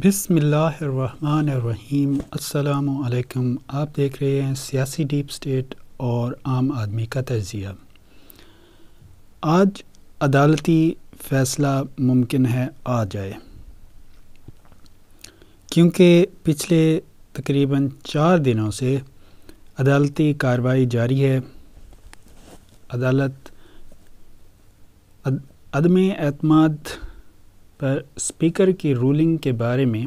बिसमीम् अल्लाम आप देख रहे हैं सियासी डीप स्टेट और आम आदमी का तजिया आज अदालती फ़ैसला मुमकिन है आ जाए क्योंकि पिछले तकरीबन चार दिनों से अदालती कार्रवाई जारी है अदालत अद, अदम अतमाद पर स्पीकर की रूलिंग के बारे में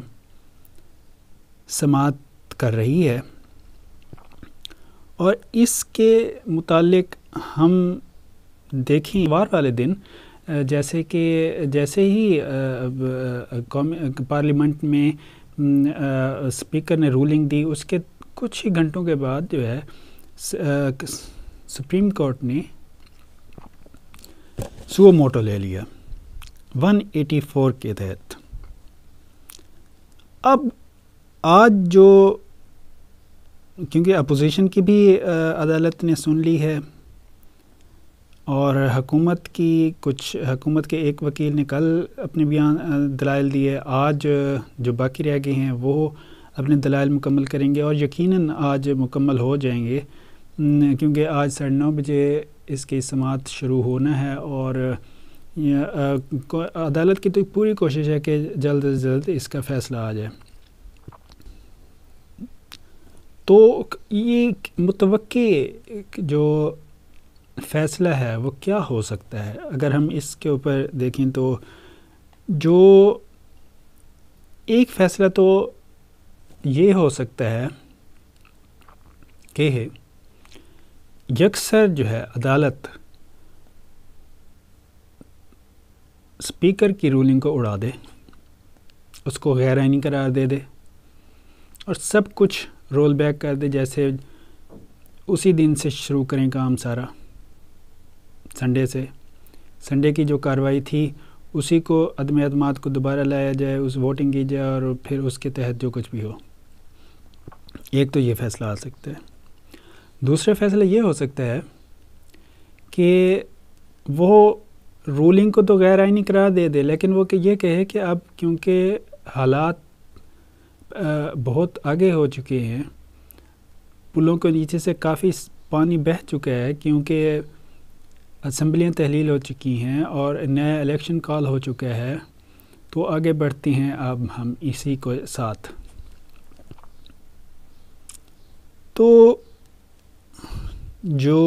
समाप्त कर रही है और इसके मुतालिक हम देखें वार वाले दिन जैसे कि जैसे ही पार्लियामेंट में स्पीकर ने रूलिंग दी उसके कुछ ही घंटों के बाद जो है सुप्रीम कोर्ट ने सुओ मोटो ले लिया 184 के तहत अब आज जो क्योंकि अपोजिशन की भी अदालत ने सुन ली है और हकूमत की कुछ हकूमत के एक वकील ने कल अपने बयान दलाइल दिए आज जो बाकी रह गए हैं वो अपने दलाइल मुकम्मल करेंगे और यकीनन आज मुकम्मल हो जाएंगे क्योंकि आज साढ़े नौ बजे इसकी समात शुरू होना है और अदालत की तो पूरी कोशिश है कि जल्द से जल्द इसका फ़ैसला आ जाए तो ये मुतव जो फ़ैसला है वो क्या हो सकता है अगर हम इसके ऊपर देखें तो जो एक फ़ैसला तो ये हो सकता है कि यकसर जो है अदालत स्पीकर की रूलिंग को उड़ा दे उसको गैर आइनी करार दे दे और सब कुछ रोल बैक कर दे जैसे उसी दिन से शुरू करें काम सारा संडे से संडे की जो कार्रवाई थी उसी को अदम अदमात को दोबारा लाया जाए उस वोटिंग की जाए और फिर उसके तहत जो कुछ भी हो एक तो ये फ़ैसला आ सकता है दूसरा फ़ैसला ये हो सकता है कि वो रूलिंग को तो गैर आइनी करार दे दे लेकिन वो कि ये कहे कि अब क्योंकि हालात बहुत आगे हो चुके हैं पुलों के नीचे से काफ़ी पानी बह चुका है क्योंकि असम्बलियाँ तहलील हो चुकी हैं और नया इलेक्शन कॉल हो चुका है तो आगे बढ़ती हैं अब हम इसी को साथ तो जो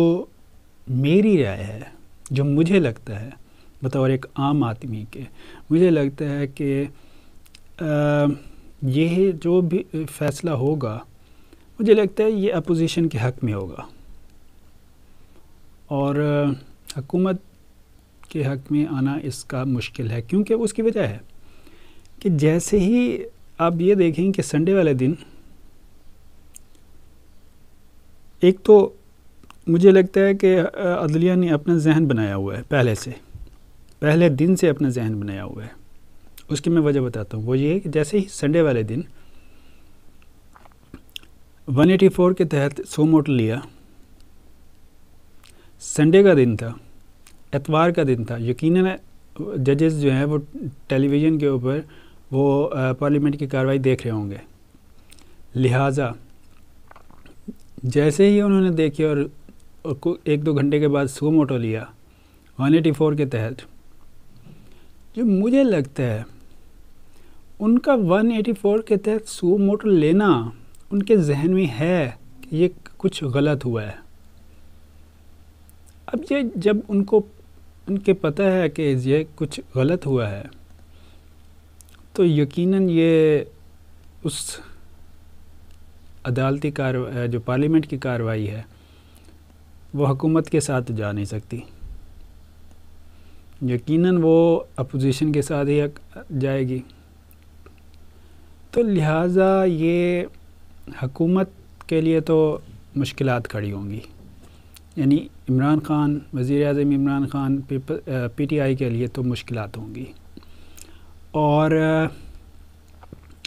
मेरी राय है जो मुझे लगता है बतौर एक आम आदमी के मुझे लगता है कि यह जो भी फैसला होगा मुझे लगता है ये अपोजिशन के हक़ में होगा और हकूमत के हक़ में आना इसका मुश्किल है क्योंकि उसकी वजह है कि जैसे ही आप ये देखें कि संडे वाले दिन एक तो मुझे लगता है कि अदलिया ने अपना जहन बनाया हुआ है पहले से पहले दिन से अपना जहन बनाया हुआ है उसकी मैं वजह बताता हूँ वो ये है कि जैसे ही संडे वाले दिन 184 के तहत सो मोट लिया संडे का दिन था एतवार का दिन था यकीन जजेस जो हैं वो टेलीविज़न के ऊपर वो पार्लियामेंट की कार्रवाई देख रहे होंगे लिहाजा जैसे ही उन्होंने देखे और एक दो घंटे के बाद सो मोटो लिया 184 के तहत जो मुझे लगता है उनका 184 के तहत सो मोटर लेना उनके जहन में है कि ये कुछ गलत हुआ है अब ये जब उनको उनके पता है कि ये कुछ गलत हुआ है तो यकीनन ये उस अदालती कार जो पार्लियामेंट की कार्रवाई है वो हुकूमत के साथ जा नहीं सकती यकीनन वो अपोजिशन के साथ ही जाएगी तो लिहाजा ये हकूमत के लिए तो मुश्किल खड़ी होंगी यानी इमरान ख़ान वज़ी अजम Imran Khan P T I के लिए तो मुश्किल होंगी और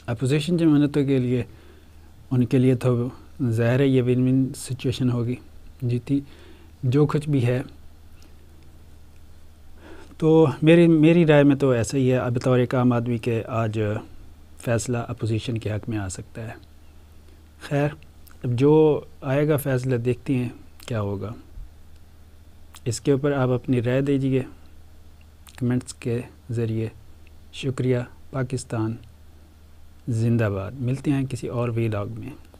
अपोजिशन जमानतों के लिए उनके लिए तो ज़ाहिर ये विन विन सिचुएशन होगी जीती जो कुछ भी है तो मेरी मेरी राय में तो ऐसा ही है अब बतौर एक आम आदमी के आज फ़ैसला अपोजिशन के हक़ में आ सकता है खैर अब जो आएगा फ़ैसला देखते हैं क्या होगा इसके ऊपर आप अपनी राय दीजिए कमेंट्स के ज़रिए शुक्रिया पाकिस्तान ज़िंदाबाद मिलते हैं किसी और वीलॉग में